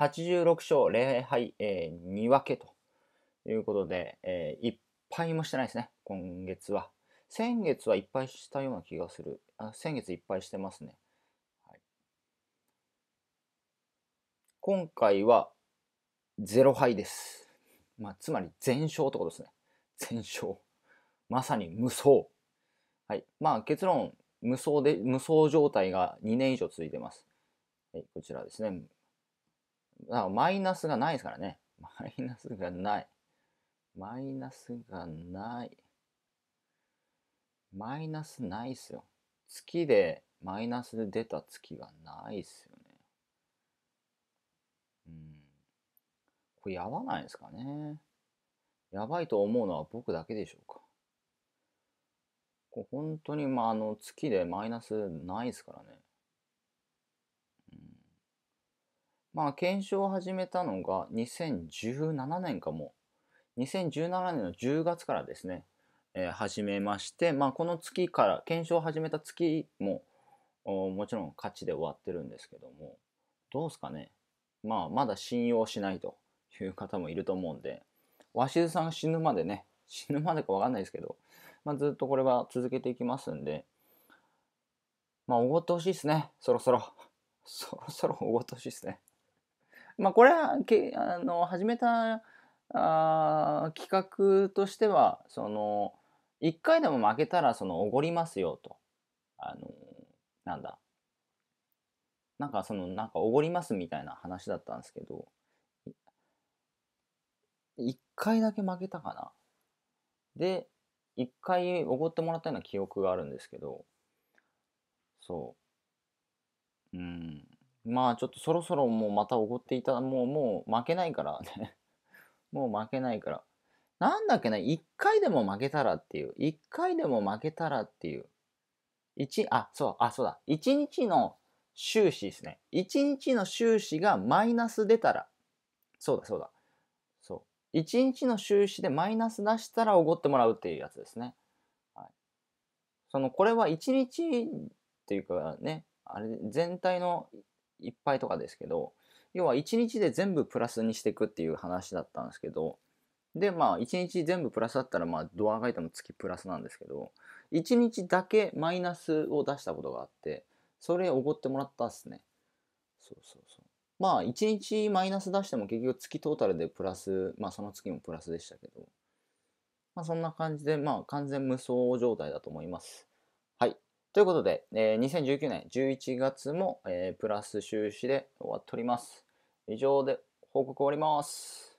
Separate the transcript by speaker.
Speaker 1: 86勝0敗、えー、2分けということで、えー、ぱいもしてないですね、今月は。先月はいっぱいしたような気がする。あ先月いっぱいしてますね。はい、今回は0敗です。まあ、つまり全勝ってことですね。全勝。まさに無双。はい。まあ結論、無双で、無双状態が2年以上続いてます。はい、こちらですね。だマイナスがないですからね。マイナスがない。マイナスがない。マイナスないっすよ。月でマイナスで出た月がないっすよね。うん。これやばないですかね。やばいと思うのは僕だけでしょうか。こう本当に、まあ、あの、月でマイナスないですからね。まあ、検証を始めたのが2017年かも。2017年の10月からですね、えー、始めまして、まあ、この月から、検証を始めた月も、もちろん勝ちで終わってるんですけども、どうですかね。まあ、まだ信用しないという方もいると思うんで、鷲津さんが死ぬまでね、死ぬまでかわかんないですけど、まあ、ずっとこれは続けていきますんで、まあ、おごってほしいですね、そろそろ。そろそろおごってほしいですね。まあ、これはけあの始めたあ企画としてはその1回でも負けたらそのおごりますよとあのなんだなんかそのなんかおごりますみたいな話だったんですけど1回だけ負けたかなで1回おごってもらったような記憶があるんですけどそううんまあちょっとそろそろもうまたおごっていたもうもう負けないからね もう負けないからなんだっけな一回でも負けたらっていう一回でも負けたらっていう一、あそうあそうだ一日の収支ですね一日の収支がマイナス出たらそうだそうだそう一日の収支でマイナス出したらおごってもらうっていうやつですね、はい、そのこれは一日っていうかねあれ全体のいっぱいとかですけど、要は1日で全部プラスにしていくっていう話だったんですけど、で、まあ、1日全部プラスだったら、まあ、ドアがいても月プラスなんですけど、1日だけマイナスを出したことがあって、それおごってもらったっすね。そうそうそう。まあ、1日マイナス出しても結局月トータルでプラス、まあ、その月もプラスでしたけど、まあ、そんな感じで、まあ、完全無双状態だと思います。ということで、えー、2019年11月も、えー、プラス収支で終わっております。以上で報告終わります。